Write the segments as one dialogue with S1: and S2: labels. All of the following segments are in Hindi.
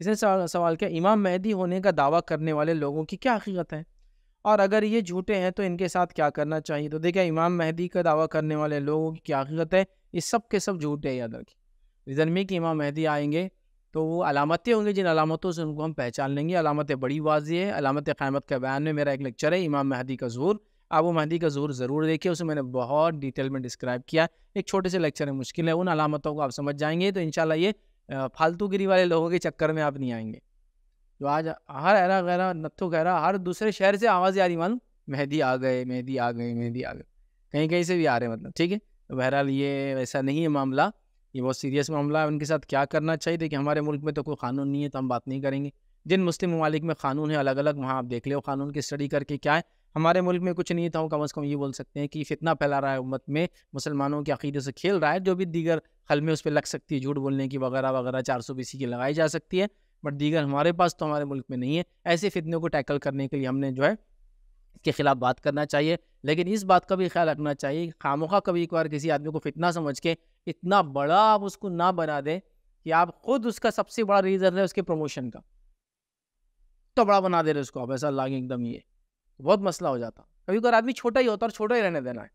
S1: इसे सवाल क्या इमाम मेहदी होने का दावा करने वाले लोगों की क्या हकीकत है और अगर ये झूठे हैं तो इनके साथ क्या करना चाहिए तो देखिए इमाम मेहदी का दावा करने वाले लोगों की क्या हकीकत है ये सब के सब झूठे याद रखिए रीज़न में कि इमाम मेहदी आएंगे तो वो अलामतें होंगी जिन अलामतों से उनको हम पहचान लेंगे अलामतें बड़ी वाजी है अलामत क़्यामत के बयान में मेरा एक लेक्चर है इमाम मेहदी का जूर आप वो मेहदी का जूर ज़रूर देखिए उसे मैंने बहुत डिटेल में डिस्क्राइब किया एक छोटे से लेक्चर है मुश्किल है उन अलामतों को आप समझ जाएंगे तो इन ये फालतूगिरी वाले लोगों के चक्कर में आप नहीं आएंगे जो आज हर ऐरा गहरा नत्थो गहरा हर दूसरे शहर से आवाज़ आ रही मालूम मेहदी आ गए मेहदी आ गए मेहदी आ गए कहीं कहीं से भी आ रहे मतलब ठीक है तो बहरहाल ये वैसा नहीं है मामला ये बहुत सीरियस मामला है उनके साथ क्या करना चाहिए देखिए हमारे मुल्क में तो कोई कानून नहीं है तो हम बात नहीं करेंगे जिन मुस्लिम ममालिक में कानून है अलग अलग वहाँ आप देख लो कानून की स्टडी करके क्या है हमारे मुल्क में कुछ नहीं था कम अज़ कम ये बोल सकते हैं कि फितना फैला रहा है उम्मत में मुसलमानों के अकीदे से खेल रहा है जो भी दीगर हल में उस पर लग सकती है झूठ बोलने की वगैरह वगैरह चार सौ बीस की लगाई जा सकती है बट दीगर हमारे पास तो हमारे मुल्क में नहीं है ऐसे फितनों को टैकल करने के लिए हमने जो है इसके ख़िलाफ़ बात करना चाहिए लेकिन इस बात का भी ख्याल रखना चाहिए खामोखा कभी एक बार किसी आदमी को फितना समझ के इतना बड़ा आप उसको ना बना दें कि आप खुद उसका सबसे बड़ा रीज़न है उसके प्रमोशन का तो बड़ा बना दे रहे उसको आप ऐसा लागे एकदम ये बहुत मसला हो जाता कभी कभी आदमी छोटा ही होता है और छोटा ही रहने देना है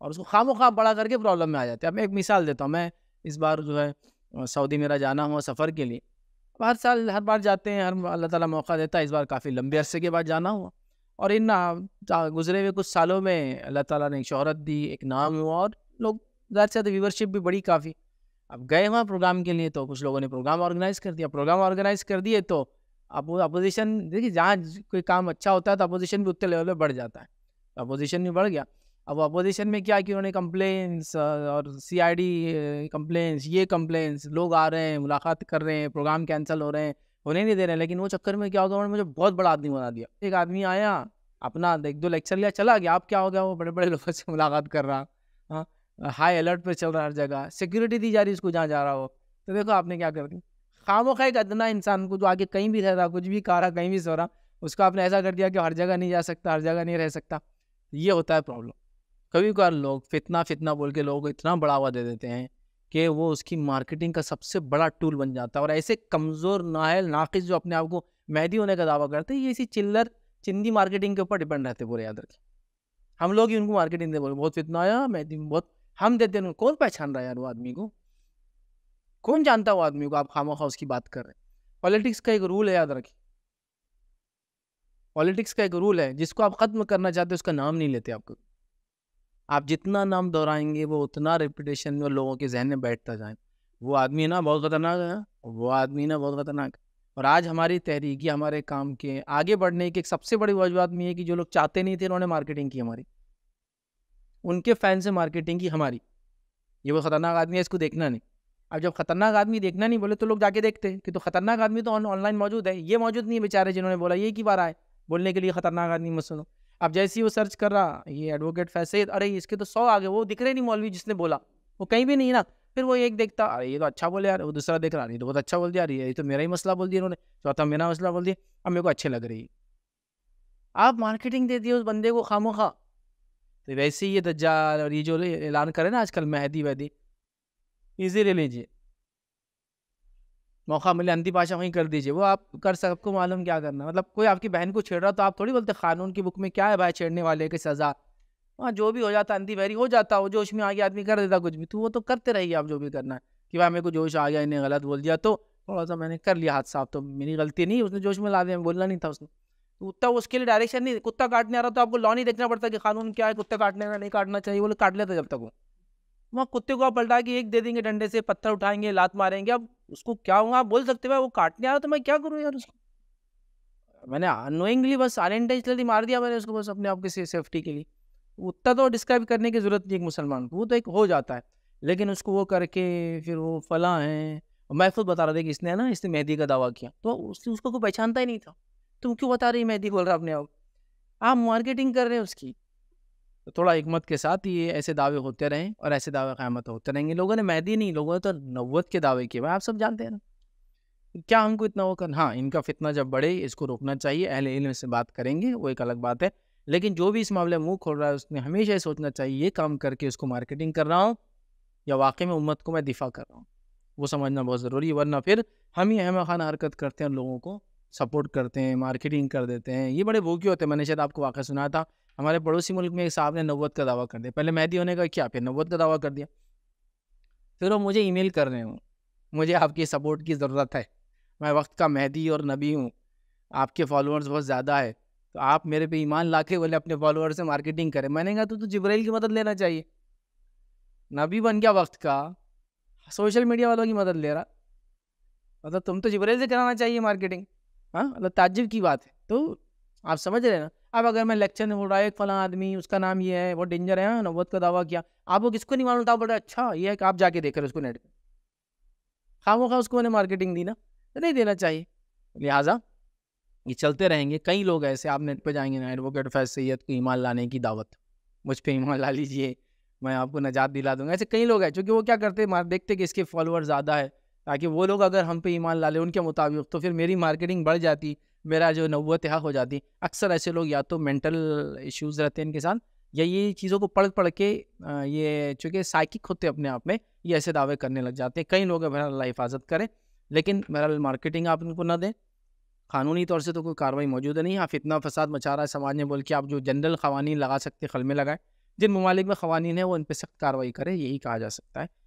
S1: और उसको खामो खाम बड़ा करके प्रॉब्लम में आ जाते हैं अब मैं एक मिसाल देता हूँ मैं इस बार जो है सऊदी मेरा जाना हुआ सफ़र के लिए हर साल हर बार जाते हैं हर अल्लाह ताला मौका देता है इस बार काफ़ी लंबे अरसे के बाद जाना हुआ और इन ना गुजरे हुए कुछ सालों में अल्लाह ताला ने एक शहरत दी एक नाम हुआ और लोग ज़्यादा से ज़्यादा व्यूवरशिप भी बड़ी काफ़ी अब गए वहाँ प्रोग्राम के लिए तो कुछ लोगों ने प्रोग्राम ऑर्गेनाइज़ कर दिया प्रोग्राम ऑर्गेनाइज़ कर दिए तो अपोजिशन देखिए जहाँ कोई काम अच्छा होता है तो अपोजिशन भी उतने लेवल पर बढ़ जाता है अपोजिशन भी बढ़ गया अब अपोजिशन में क्या कि उन्होंने कंप्लेंस और सी आई डी कंप्लेंट्स ये कंप्लेंस लोग आ रहे हैं मुलाकात कर रहे हैं प्रोग्राम कैंसिल हो रहे हैं होने नहीं दे रहे हैं लेकिन वो चक्कर में क्या होगा उन्होंने मुझे बहुत बड़ा आदमी बना दिया एक आदमी आया अपना एक दो लेक्चर लिया चला गया आप क्या हो गया वो बड़े बड़े लोगों से मुलाकात कर रहा हाँ हाई अलर्ट पर चल रहा हर जगह सिक्योरिटी दी जा रही उसको जहाँ जा रहा हो तो देखो आपने क्या कर दिया खामोखा एक तो अदना इंसान को जो आगे कहीं भी रह रहा कुछ भी खा रहा कहीं भी सो रहा उसको आपने ऐसा कर दिया कि हर जगह नहीं जा सकता हर जगह नहीं रह सकता ये होता है प्रॉब्लम कभी कभार लोग फितना फितना बोल के लोगों को इतना बढ़ावा दे देते हैं कि वो उसकी मार्केटिंग का सबसे बड़ा टूल बन जाता है और ऐसे कमज़ोर नाहल नाकिस जो अपने आप को मेहदी होने का दावा करते हैं ये इसी चिल्लर चिंदी मार्केटिंग के ऊपर डिपेंड रहते पूरे याद रखें हम लोग ही उनको मार्केटिंग दे बोले बहुत फितना आया मेहदी बहुत हम देते हैं उनको कौन पहचान रहा है यार वो आदमी को कौन जानता वो आदमी को आप खामो खा उसकी बात कर रहे हैं पॉलिटिक्स का एक रूल है याद रखिए पॉलिटिक्स का एक रूल है जिसको आप ख़त्म करना चाहते हो उसका नाम नहीं लेते आपको आप जितना नाम दोहराएंगे वो उतना रेपुटेशन में लोगों के जहन में बैठता जाए वो आदमी ना बहुत ख़तरनाक है वो आदमी ना बहुत ख़तरनाक है और आज हमारी तहरीकी हमारे काम के आगे बढ़ने की एक सबसे बड़ी वजूहत में है कि जो लोग चाहते नहीं थे उन्होंने मार्केटिंग की हमारी उनके फैन से मार्केटिंग की हमारी ये वो ख़तरनाक आदमी है इसको देखना नहीं अब जब खतरनाक आदमी देखना नहीं बोले तो लोग जाके देखते हैं कि तो खतरनाक आदमी तो ऑनलाइन मौजूद है ये मौजूद नहीं है बेचारे जिन्होंने बोला ये की बार आए बोलने के लिए खतरनाक आदमी मत सुनो अब जैसे ही वो सर्च कर रहा ये एडवोकेट फैसे अरे इसके तो सौ आ गए वो दिख रहे नहीं मौलवी जिसने बोला वो कहीं भी नहीं ना फिर वो एक देखता अरे ये तो अच्छा बोले यार वो दूसरा देख रहा नहीं तो बहुत अच्छा बोल दिया अरे ये तो मेरा ही मसला बोल दिया इन्होंने चौथा मेरा मसला बोल दिया अब मेरे को अच्छे लग रही आप मार्केटिंग दे दिए उस बंदे को खामो तो वैसे ही ये दज्जाल और ये जो ऐलान करें ना आजकल मेहदी वहदी इजी ले लीजिए मौका मिले अंधी भाषा वहीं कर दीजिए वो आप कर सबको मालूम क्या करना मतलब कोई आपकी बहन को छेड़ रहा तो आप थोड़ी बोलते कानून की बुक में क्या है भाई छेड़ने वाले की सज़ा हाँ जो भी हो जाता अंधी बहरी हो जाता वो जोश में आ गया आदमी कर देता कुछ भी तो वो तो करते रहिए आप जो भी करना है कि भाई मेरे को जोश आ गया इन्हें गलत बोल दिया तो थोड़ा सा मैंने कर लिया हाथ साफ तो मेरी गलती नहीं उसने जोश में ला दिया बोलना नहीं था उसने कुत्ता तो उसके लिए डायरेक्शन नहीं कुत्ता काटने आ रहा तो आपको लॉ नहीं देखना पड़ता कि कानून क्या है कुत्ता काटने का नहीं काटना चाहिए वो काट लेते जब तक वो वहाँ कुत्ते को आप पलटा के एक दे देंगे डंडे से पत्थर उठाएंगे लात मारेंगे अब उसको क्या हुआ आप बोल सकते हो वो काटने आ रहा तो मैं क्या करूँ यार उसको मैंने अनोइंगली बस अनइंटेंशनली मार दिया मैंने उसको बस अपने आप के सेफ्टी के लिए उतना तो डिस्क्राइब करने की ज़रूरत नहीं एक मुसलमान को वो तो एक हो जाता है लेकिन उसको वो करके फिर वो फला है मैं खुद बता रहा था कि इसने ना इसने मेहदी का दावा किया तो उसने उसको कोई पहचानता ही नहीं था तुम क्यों बता रही मेहदी बोल रहा अपने आप आप मार्केटिंग कर रहे हैं उसकी तो थोड़ा हमत के साथ ये ऐसे दावे होते रहें और ऐसे दावे क़्यामत होते रहेंगे लोगों ने मैदी नहीं लोगों ने तो नवत के दावे किए हुए आप सब जानते हैं ना क्या हमको इतना वो कर हाँ इनका फितना जब बढ़े इसको रोकना चाहिए अहल इल्म से बात करेंगे वो एक अलग बात है लेकिन जो भी इस मामले में मुँह खोल रहा है उसने हमेशा ये सोचना चाहिए ये काम करके उसको मार्केटिंग कर रहा हूँ या वाकई में उम्मत को मैं दिफा कर रहा हूँ वो समझना बहुत ज़रूरी है वरना फिर हम ही अहम खान हरकत करते हैं लोगों को सपोर्ट करते हैं मार्केटिंग कर देते हैं ये बड़े भूखे होते हैं मैंने शायद आपको वाक़ा सुना था हमारे पड़ोसी मुल्क में एक साहब ने नौत का दावा कर दिया पहले मेहदी होने का क्या फिर नब्बत का दावा कर दिया फिर वो मुझे ईमेल कर रहे हूँ मुझे आपकी सपोर्ट की ज़रूरत है मैं वक्त का मेहदी और नबी हूँ आपके फॉलोअर्स बहुत ज़्यादा है तो आप मेरे पे ईमान ला के बोले अपने फॉलोअर्स से मार्केटिंग करें मैंने कहा तो, तो जब्राइल की मदद लेना चाहिए नबी बन गया वक्त का सोशल मीडिया वालों की मदद ले रहा मतलब तुम तो जब्राइल से कराना चाहिए मार्केटिंग हाँ मतलब ताज्जुब की बात है तो आप समझ रहे ना अब अगर मैं लेक्चर में बोल रहा है एक फला आदमी उसका नाम ये है वो डेंजर है हाँ, नौबत का दावा किया आपको किसको नहीं मालूम था बोल रहा अच्छा ये है कि आप जाके देख रहे उसको नेट पर खामो खा उसको मैंने मार्केटिंग दी ना तो नहीं देना चाहिए लिहाजा ये चलते रहेंगे कई लोग ऐसे आप नेट पर जाएंगे ना एडवोकेट फैज सैद को ईमान लाने की दावत मुझ पर ईमान ला लीजिए मैं आपको नजात दिला दूंगा ऐसे कई लोग हैं चूँकि वो क्या करते हैं देखते कि इसके फॉलोअर ज़्यादा है ताकि वो लोग अगर हम पे ईमान ला लें उनके मुताबिक तो फिर मेरी मार्केटिंग बढ़ जाती मेरा जो नवत हो जाती अक्सर ऐसे लोग या तो मेंटल इश्यूज़ रहते हैं इनके साथ या ये चीज़ों को पढ़ पढ़ के ये चूँकि साइकिक होते अपने आप में ये ऐसे दावे करने लग जाते हैं कई लोग मेरा बहरहाल हिफाजत करें लेकिन मेरा मार्केटिंग आप इनको ना दें कानूनी तौर से तो कोई कार्रवाई मौजूद नहीं आप इतना फसाद मचा रहा है समाज ने बोल के आप जो जनरल खवानी लगा सकते खल में लगाएं जिन ममालिक में खवानी है वो इन पर सख्त कार्रवाई करें यही कहा जा सकता है